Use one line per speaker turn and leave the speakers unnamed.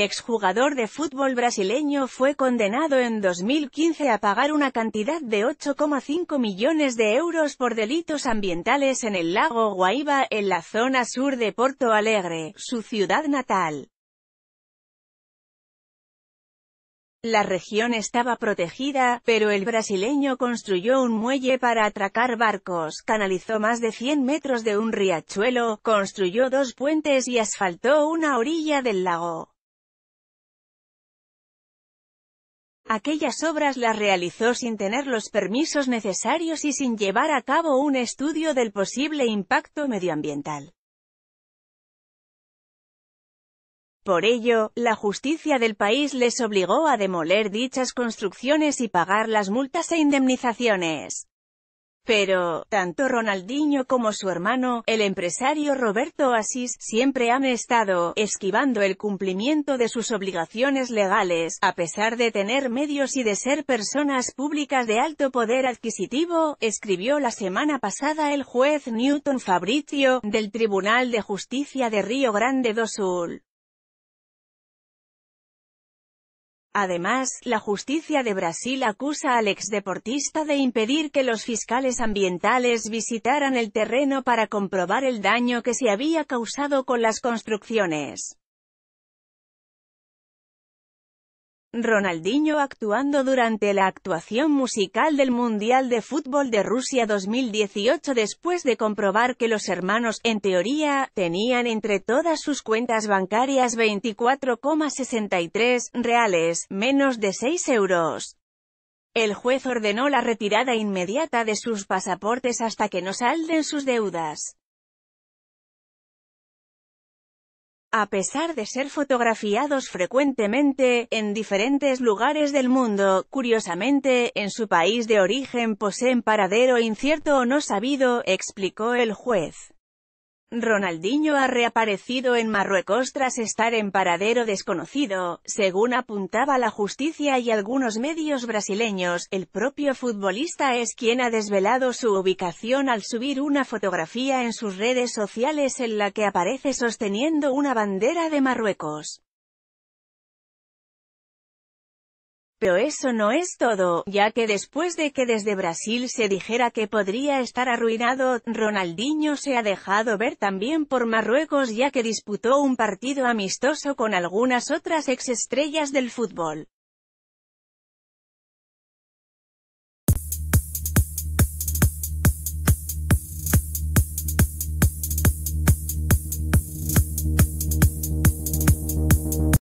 El exjugador de fútbol brasileño fue condenado en 2015 a pagar una cantidad de 8,5 millones de euros por delitos ambientales en el lago Guaíba, en la zona sur de Porto Alegre, su ciudad natal. La región estaba protegida, pero el brasileño construyó un muelle para atracar barcos, canalizó más de 100 metros de un riachuelo, construyó dos puentes y asfaltó una orilla del lago. Aquellas obras las realizó sin tener los permisos necesarios y sin llevar a cabo un estudio del posible impacto medioambiental. Por ello, la justicia del país les obligó a demoler dichas construcciones y pagar las multas e indemnizaciones. Pero, tanto Ronaldinho como su hermano, el empresario Roberto Asís, siempre han estado, esquivando el cumplimiento de sus obligaciones legales, a pesar de tener medios y de ser personas públicas de alto poder adquisitivo, escribió la semana pasada el juez Newton Fabricio del Tribunal de Justicia de Río Grande do Sul. Además, la justicia de Brasil acusa al exdeportista de impedir que los fiscales ambientales visitaran el terreno para comprobar el daño que se había causado con las construcciones. Ronaldinho actuando durante la actuación musical del Mundial de Fútbol de Rusia 2018 después de comprobar que los hermanos, en teoría, tenían entre todas sus cuentas bancarias 24,63 reales, menos de 6 euros. El juez ordenó la retirada inmediata de sus pasaportes hasta que no salden sus deudas. a pesar de ser fotografiados frecuentemente, en diferentes lugares del mundo, curiosamente, en su país de origen poseen paradero incierto o no sabido, explicó el juez. Ronaldinho ha reaparecido en Marruecos tras estar en paradero desconocido, según apuntaba la justicia y algunos medios brasileños, el propio futbolista es quien ha desvelado su ubicación al subir una fotografía en sus redes sociales en la que aparece sosteniendo una bandera de Marruecos. Pero eso no es todo, ya que después de que desde Brasil se dijera que podría estar arruinado, Ronaldinho se ha dejado ver también por Marruecos ya que disputó un partido amistoso con algunas otras exestrellas del fútbol.